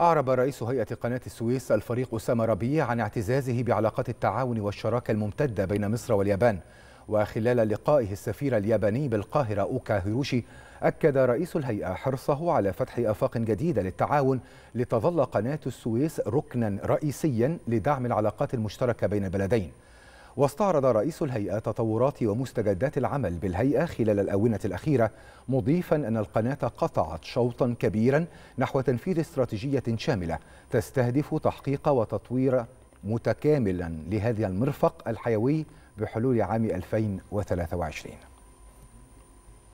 أعرب رئيس هيئة قناة السويس الفريق أسامة ربيع عن اعتزازه بعلاقات التعاون والشراكة الممتدة بين مصر واليابان وخلال لقائه السفير الياباني بالقاهرة أوكا هيروشي أكد رئيس الهيئة حرصه على فتح آفاق جديدة للتعاون لتظل قناة السويس ركنا رئيسيا لدعم العلاقات المشتركة بين البلدين واستعرض رئيس الهيئة تطورات ومستجدات العمل بالهيئة خلال الآونة الأخيرة مضيفا أن القناة قطعت شوطا كبيرا نحو تنفيذ استراتيجية شاملة تستهدف تحقيق وتطوير متكاملا لهذا المرفق الحيوي بحلول عام 2023